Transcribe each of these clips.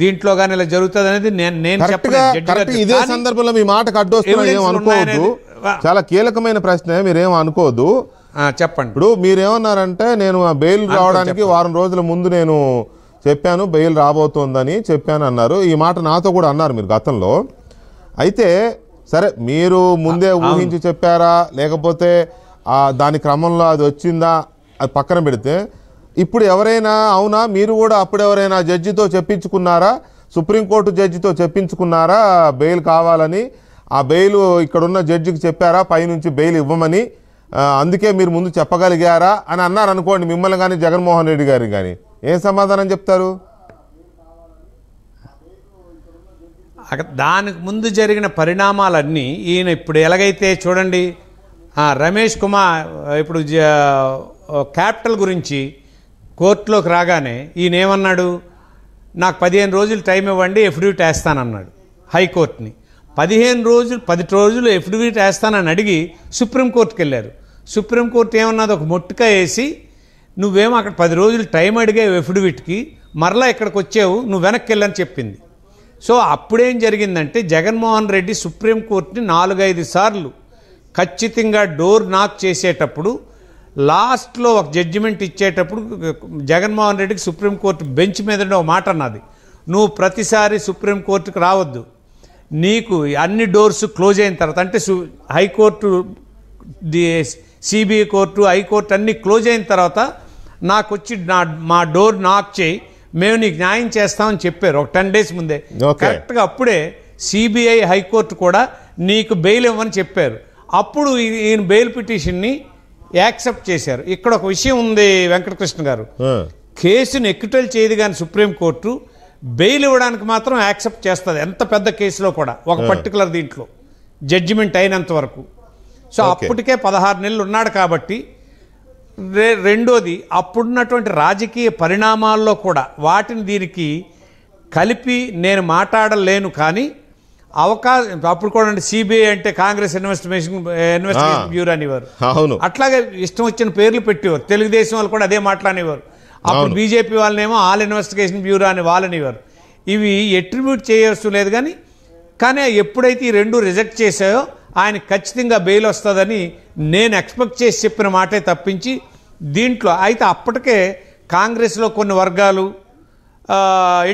దీంట్లో కానీ ఇలా జరుగుతుంది అనేది నేను నేను ఇదే సందర్భంలో మీ మాట అడ్డొస్తున్నాం అనుకోవద్దు చాలా కీలకమైన ప్రశ్న మీరేం అనుకోవద్దు చెప్పండి ఇప్పుడు మీరేమన్నారంటే నేను బెయిల్ రావడానికి వారం రోజుల ముందు నేను చెప్పాను బెయిల్ రాబోతోందని చెప్పాను అన్నారు ఈ మాట నాతో కూడా అన్నారు మీరు గతంలో అయితే సరే మీరు ముందే ఊహించి చెప్పారా లేకపోతే దాని క్రమంలో అది వచ్చిందా అది పక్కన పెడితే ఇప్పుడు ఎవరైనా అవునా మీరు కూడా అప్పుడు ఎవరైనా జడ్జితో చెప్పించుకున్నారా సుప్రీంకోర్టు జడ్జితో చెప్పించుకున్నారా బెయిల్ కావాలని ఆ బెయిల్ ఇక్కడున్న జడ్జికి చెప్పారా పైనుంచి బెయిల్ ఇవ్వమని అందుకే మీరు ముందు చెప్పగలిగారా అని అన్నారు అనుకోండి మిమ్మల్ని కానీ జగన్మోహన్ రెడ్డి గారు కానీ ఏం సమాధానం చెప్తారు దానికి ముందు జరిగిన పరిణామాలన్నీ ఈయన ఇప్పుడు ఎలాగైతే చూడండి రమేష్ కుమార్ ఇప్పుడు క్యాపిటల్ గురించి కోర్టులోకి రాగానే ఈయన ఏమన్నాడు నాకు పదిహేను రోజులు టైం ఇవ్వండి ఎఫిడవిట్ వేస్తానన్నాడు హైకోర్టుని పదిహేను రోజులు పది రోజులు ఎఫిడవిట్ వేస్తానని అడిగి సుప్రీంకోర్టుకి వెళ్ళారు సుప్రీంకోర్టు ఏమన్నది ఒక మొట్టుక వేసి నువ్వేమో అక్కడ పది రోజులు టైం అడిగావు ఎఫిడవిట్కి మరలా ఇక్కడికి వచ్చావు నువ్వు వెనక్కి వెళ్ళని చెప్పింది సో అప్పుడేం జరిగిందంటే జగన్మోహన్ రెడ్డి సుప్రీంకోర్టుని నాలుగైదు సార్లు ఖచ్చితంగా డోర్ నాక్ చేసేటప్పుడు లాస్ట్లో ఒక జడ్జిమెంట్ ఇచ్చేటప్పుడు జగన్మోహన్ రెడ్డికి సుప్రీంకోర్టు బెంచ్ మీద ఒక మాట అన్నది నువ్వు ప్రతిసారి సుప్రీంకోర్టుకు రావద్దు నీకు అన్ని డోర్స్ క్లోజ్ అయిన తర్వాత అంటే హైకోర్టు సిబిఐ కోర్టు హైకోర్టు అన్నీ క్లోజ్ అయిన తర్వాత నాకు వచ్చి నా మా డోర్ నాక్ చేయి మేము నీకు న్యాయం చేస్తామని చెప్పారు ఒక టెన్ డేస్ ముందే కరెక్ట్గా అప్పుడే సిబిఐ హైకోర్టు కూడా నీకు బెయిల్ ఇవ్వమని చెప్పారు అప్పుడు ఈయన బెయిల్ పిటిషన్ని యాక్సెప్ట్ చేశారు ఇక్కడ ఒక విషయం ఉంది వెంకటకృష్ణ గారు కేసును ఎక్కుటల్ చేయదు కానీ సుప్రీంకోర్టు బెయిల్ ఇవ్వడానికి మాత్రం యాక్సెప్ట్ చేస్తుంది ఎంత పెద్ద కేసులో కూడా ఒక పర్టికులర్ దీంట్లో జడ్జిమెంట్ అయినంత వరకు సో అప్పటికే పదహారు నెలలు ఉన్నాడు కాబట్టి రెండోది అప్పుడున్నటువంటి రాజకీయ పరిణామాల్లో కూడా వాటిని దీనికి కలిపి నేను మాట్లాడలేను కానీ అవకాశం అప్పుడు కూడా అంటే సిబిఐ అంటే కాంగ్రెస్ ఇన్వెస్టిగేషన్ ఇన్వెస్టిగేషన్ బ్యూరో అనేవారు అవును అట్లాగే ఇష్టం వచ్చిన పేర్లు పెట్టేవారు తెలుగుదేశం వాళ్ళు కూడా అదే మాట్లాడేవారు అప్పుడు బీజేపీ వాళ్ళనేమో ఆల్ ఇన్వెస్టిగేషన్ బ్యూరో అని వాళ్ళనివారు ఇవి ఎట్రిబ్యూట్ చేయవచ్చు లేదు కానీ కానీ ఎప్పుడైతే ఈ రెండు రిజెక్ట్ చేశాయో ఆయన ఖచ్చితంగా బెయిల్ వస్తుందని నేను ఎక్స్పెక్ట్ చేసి చెప్పిన మాటే తప్పించి దీంట్లో అయితే అప్పటికే కాంగ్రెస్లో కొన్ని వర్గాలు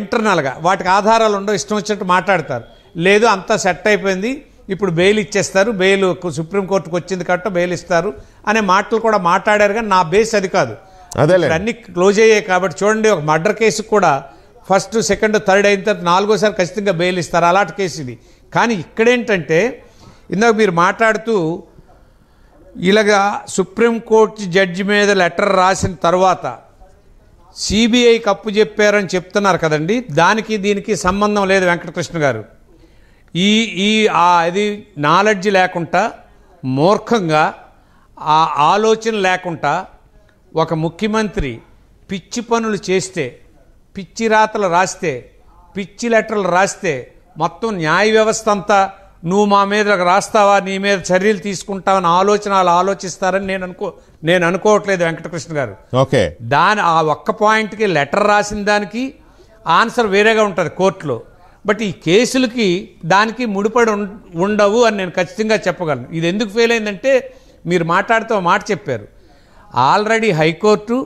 ఇంటర్నల్గా వాటికి ఆధారాలు ఉండవు ఇష్టం వచ్చినట్టు మాట్లాడతారు లేదు అంతా సెట్ అయిపోయింది ఇప్పుడు బెయిల్ ఇచ్చేస్తారు బెయిల్ సుప్రీంకోర్టుకు వచ్చింది కాబట్టి బెయిల్ ఇస్తారు అనే మాటలు కూడా మాట్లాడారు కానీ నా బేస్ అది కాదు అన్ని క్లోజ్ అయ్యాయి కాబట్టి చూడండి ఒక మర్డర్ కేసు కూడా ఫస్ట్ సెకండ్ థర్డ్ అయిన తర్వాత నాలుగోసారి ఖచ్చితంగా బెయిల్ ఇస్తారు అలాంటి కేసు ఇది కానీ ఇక్కడేంటంటే ఇందాక మీరు మాట్లాడుతూ ఇలాగా సుప్రీంకోర్టు జడ్జి మీద లెటర్ రాసిన తర్వాత సిబిఐకి అప్పు చెప్పారని చెప్తున్నారు కదండి దానికి దీనికి సంబంధం లేదు వెంకటకృష్ణ గారు ఈ ఈ అది నాలెడ్జ్ లేకుండా మూర్ఖంగా ఆ ఆలోచన లేకుండా ఒక ముఖ్యమంత్రి పిచ్చి పనులు చేస్తే పిచ్చి రాతలు రాస్తే పిచ్చి లెటర్లు రాస్తే మొత్తం న్యాయ వ్యవస్థ అంతా నువ్వు మా మీద రాస్తావా నీ మీద చర్యలు తీసుకుంటావని ఆలోచన వాళ్ళు ఆలోచిస్తారని నేను అనుకో నేను అనుకోవట్లేదు వెంకటకృష్ణ గారు ఓకే దాని ఆ ఒక్క పాయింట్కి లెటర్ రాసిన దానికి ఆన్సర్ వేరేగా ఉంటుంది కోర్టులో బట్ ఈ కేసులకి దానికి ముడిపడి ఉండవు అని నేను ఖచ్చితంగా చెప్పగలను ఇది ఎందుకు ఫెయిల్ అయిందంటే మీరు మాట్లాడుతూ మాట చెప్పారు ఆల్రెడీ హైకోర్టు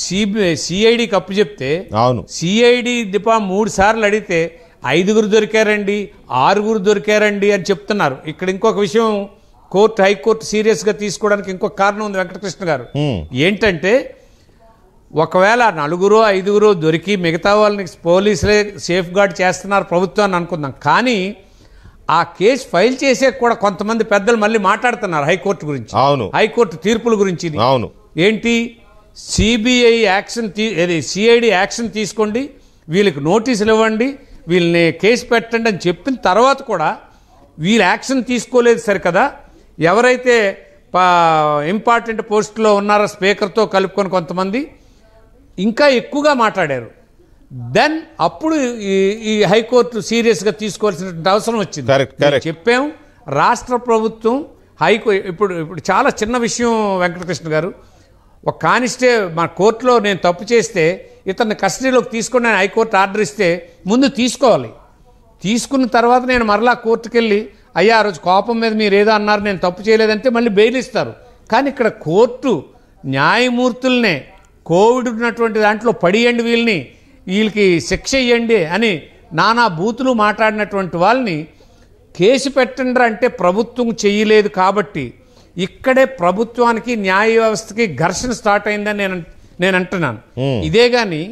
సిబిఐ సిఐడికి అప్పు చెప్తే అవును సిఐడి దిపా మూడు సార్లు అడిగితే ఐదుగురు దొరికారండి ఆరుగురు దొరికారండి అని చెప్తున్నారు ఇక్కడ ఇంకొక విషయం కోర్టు హైకోర్టు సీరియస్గా తీసుకోవడానికి ఇంకొక కారణం ఉంది వెంకటకృష్ణ గారు ఏంటంటే ఒకవేళ నలుగురు ఐదుగురు దొరికి మిగతా వాళ్ళని పోలీసులే సేఫ్ గార్డ్ చేస్తున్నారు ప్రభుత్వాన్ని అనుకుందాం కానీ ఆ కేసు ఫైల్ చేసే కూడా కొంతమంది పెద్దలు మళ్ళీ మాట్లాడుతున్నారు హైకోర్టు గురించి అవును హైకోర్టు తీర్పుల గురించి అవును ఏంటి సిబిఐ యాక్షన్ తీ సిఐడి యాక్షన్ తీసుకోండి వీళ్ళకి నోటీసులు ఇవ్వండి వీళ్ళని కేసు పెట్టండి అని చెప్పిన తర్వాత కూడా వీళ్ళు యాక్షన్ తీసుకోలేదు సరికదా ఎవరైతే ఇంపార్టెంట్ పోస్టులో ఉన్నారో స్పీకర్తో కలుపుకొని కొంతమంది ఇంకా ఎక్కువగా మాట్లాడారు దెన్ అప్పుడు ఈ హైకోర్టు సీరియస్గా తీసుకోవాల్సిన అవసరం వచ్చింది చెప్పాం రాష్ట్ర ప్రభుత్వం హైకో ఇప్పుడు ఇప్పుడు చాలా చిన్న విషయం వెంకటకృష్ణ గారు ఒక కానిస్టే మా కోర్టులో నేను తప్పు చేస్తే ఇతన్ని కస్టడీలోకి తీసుకుని నేను హైకోర్టు ఆర్డర్ ఇస్తే ముందు తీసుకోవాలి తీసుకున్న తర్వాత నేను మరలా కోర్టుకు వెళ్ళి అయ్యా ఆ రోజు కోపం మీద మీరు ఏదో అన్నారు నేను తప్పు చేయలేదంటే మళ్ళీ బెయిల్ ఇస్తారు కానీ ఇక్కడ కోర్టు న్యాయమూర్తులనే కోవిడ్ ఉన్నటువంటి దాంట్లో పడియండి వీళ్ళని వీళ్ళకి శిక్ష ఇవ్వండి అని నానా బూతులు మాట్లాడినటువంటి వాళ్ళని కేసు పెట్టండి అంటే ప్రభుత్వం చేయలేదు కాబట్టి ఇక్కడే ప్రభుత్వానికి న్యాయ వ్యవస్థకి ఘర్షణ స్టార్ట్ అయిందని నేను నేను అంటున్నాను ఇదే కానీ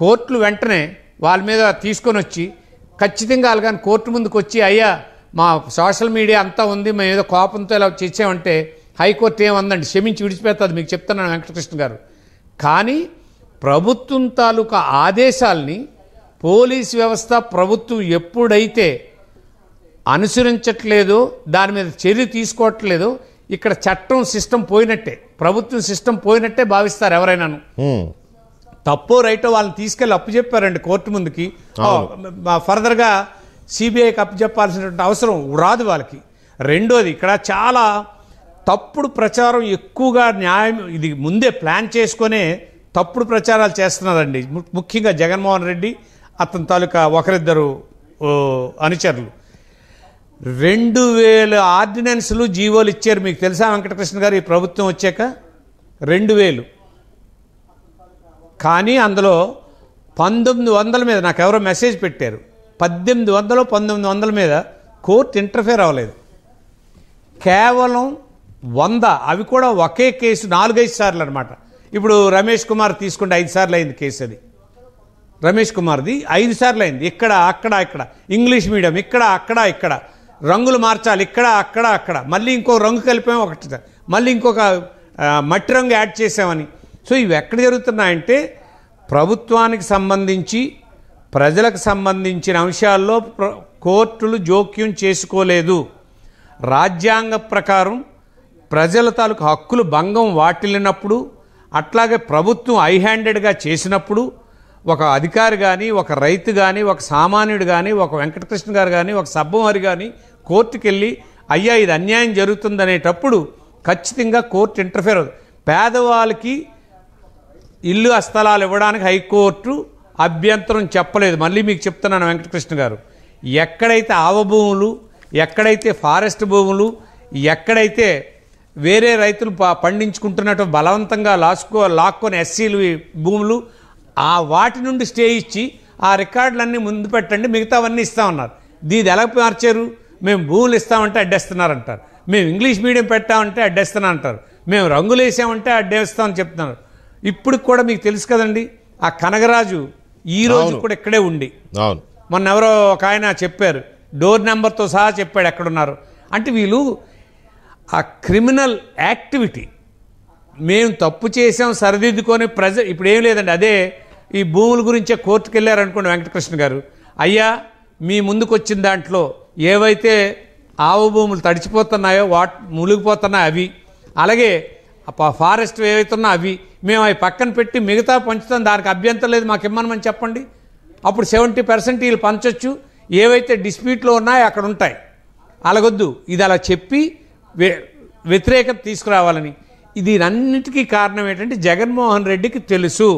కోర్టులు వెంటనే వాళ్ళ మీద తీసుకొని వచ్చి ఖచ్చితంగా అలాగని కోర్టు ముందుకు వచ్చి అయ్యా మా సోషల్ మీడియా అంతా ఉంది మేము ఏదో కోపంతో ఇలా చేసామంటే హైకోర్టు ఏమందండి క్షమించి విడిచిపోతుంది మీకు చెప్తున్నాను వెంకటకృష్ణ గారు కానీ ప్రభుత్వం తాలూకా ఆదేశాల్ని పోలీస్ వ్యవస్థ ప్రభుత్వం ఎప్పుడైతే అనుసరించట్లేదో దాని మీద చర్య తీసుకోవట్లేదో ఇక్కడ చట్టం సిస్టమ్ పోయినట్టే ప్రభుత్వం సిస్టమ్ పోయినట్టే భావిస్తారు ఎవరైనాను తప్పో రైటో వాళ్ళని తీసుకెళ్ళి అప్పు చెప్పారండి కోర్టు ముందుకి ఫర్దర్గా సిబిఐకి అప్పు చెప్పాల్సినటువంటి అవసరం రాదు వాళ్ళకి రెండోది ఇక్కడ చాలా తప్పుడు ప్రచారం ఎక్కువగా న్యాయం ఇది ముందే ప్లాన్ చేసుకునే తప్పుడు ప్రచారాలు చేస్తున్నారండి ముఖ్యంగా జగన్మోహన్ రెడ్డి అతని తాలూకా ఒకరిద్దరు అనుచరులు రెండు వేల ఆర్డినెన్స్లు జీవోలు ఇచ్చారు మీకు తెలుసా వెంకటకృష్ణ గారు ఈ ప్రభుత్వం వచ్చాక రెండు వేలు కానీ అందులో పంతొమ్మిది వందల మీద నాకు ఎవరో మెసేజ్ పెట్టారు పద్దెనిమిది వందలు పంతొమ్మిది వందల మీద కోర్టు ఇంటర్ఫేర్ అవ్వలేదు కేవలం వంద అవి కూడా ఒకే కేసు నాలుగైదు సార్లు అనమాట ఇప్పుడు రమేష్ కుమార్ తీసుకుంటే ఐదు సార్లు అయింది కేసు అది రమేష్ కుమార్ది ఐదు సార్లు అయింది ఇక్కడ అక్కడ ఇక్కడ ఇంగ్లీష్ మీడియం ఇక్కడ అక్కడ ఇక్కడ రంగులు మార్చాలి ఇక్కడ అక్కడ అక్కడ మళ్ళీ ఇంకో రంగు కలిపాము ఒకటి మళ్ళీ ఇంకొక మట్టి రంగు యాడ్ చేసామని సో ఇవి ఎక్కడ జరుగుతున్నాయంటే ప్రభుత్వానికి సంబంధించి ప్రజలకు సంబంధించిన అంశాల్లో కోర్టులు జోక్యం చేసుకోలేదు రాజ్యాంగ ప్రకారం ప్రజల తాలూకు హక్కులు భంగం వాటిల్లినప్పుడు అట్లాగే ప్రభుత్వం ఐ హ్యాండెడ్గా చేసినప్పుడు ఒక అధికారి కానీ ఒక రైతు కానీ ఒక సామాన్యుడు కానీ ఒక వెంకటకృష్ణ గారు కానీ ఒక సబ్బమహరి కానీ కోర్టుకు వెళ్ళి అయ్యా ఇది అన్యాయం జరుగుతుంది అనేటప్పుడు ఖచ్చితంగా కోర్టు ఇంటర్ఫేర్ అవుతుంది పేదవాళ్ళకి ఇల్లు అస్థలాలు ఇవ్వడానికి హైకోర్టు అభ్యంతరం చెప్పలేదు మళ్ళీ మీకు చెప్తున్నాను వెంకటకృష్ణ గారు ఎక్కడైతే ఆవ భూములు ఎక్కడైతే ఫారెస్ట్ భూములు ఎక్కడైతే వేరే రైతులు పండించుకుంటున్నట్టు బలవంతంగా లాసుకో లాక్కొని ఎస్సీలు భూములు ఆ వాటి నుండి స్టే ఇచ్చి ఆ రికార్డులన్నీ ముందు పెట్టండి మిగతావన్నీ ఇస్తామన్నారు దీది ఎలా మార్చారు మేము భూములు ఇస్తామంటే అడ్డేస్తున్నారంటారు మేము ఇంగ్లీష్ మీడియం పెట్టామంటే అడ్డేస్తున్నా అంటారు మేము రంగులు వేసామంటే అడ్డేస్తామని చెప్తున్నారు ఇప్పుడు కూడా మీకు తెలుసు కదండి ఆ కనగరాజు ఈ రోజు కూడా ఇక్కడే ఉండి మొన్న ఎవరో ఒక ఆయన చెప్పారు డోర్ నెంబర్తో సహా చెప్పాడు ఎక్కడున్నారు అంటే వీళ్ళు ఆ క్రిమినల్ యాక్టివిటీ మేము తప్పు చేసాం సరిదిద్దుకొని ప్రజ ఇప్పుడు ఏం లేదండి అదే ఈ భూముల గురించే కోర్టుకు వెళ్ళారనుకోండి వెంకటకృష్ణ గారు అయ్యా మీ ముందుకు వచ్చిన దాంట్లో ఏవైతే ఆవు భూములు తడిచిపోతున్నాయో వాట్ మూలిగిపోతున్నాయో అవి అలాగే ఫారెస్ట్ ఏవైతే ఉన్నా అవి మేము అవి పక్కన పెట్టి మిగతా పంచుతాం దానికి అభ్యంతరం లేదు మాకు ఇమ్మనమని చెప్పండి అప్పుడు సెవెంటీ పర్సెంట్ వీళ్ళు పంచవచ్చు ఏవైతే డిస్ప్యూట్లో ఉన్నాయో అక్కడ ఉంటాయి అలాగొద్దు ఇది అలా చెప్పి వ్యతిరేకత తీసుకురావాలని దీనన్నిటికీ కారణం ఏంటంటే జగన్మోహన్ రెడ్డికి తెలుసు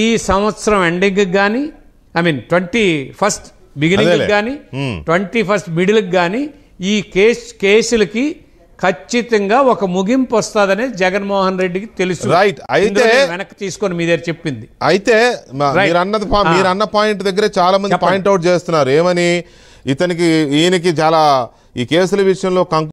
ఈ సంవత్సరం ఎండింగ్కి కానీ ఐ మీన్ ట్వంటీ ఫస్ట్ బిగినింగ్కి కానీ ట్వంటీ ఫస్ట్ మిడిల్కి కానీ ఈ కేసు కేసులకి ఖచ్చితంగా ఒక ముగింపు వస్తుందనే జగన్మోహన్ రెడ్డికి తెలుసు రైట్ అయితే వెనక్కి తీసుకొని మీ దగ్గర చెప్పింది అయితే మీరు అన్నది మీరు అన్న పాయింట్ దగ్గరే చాలా మంది పాయింట్అవుట్ చేస్తున్నారు ఏమని ఇతనికి ఈయనకి చాలా ఈ కేసుల విషయంలో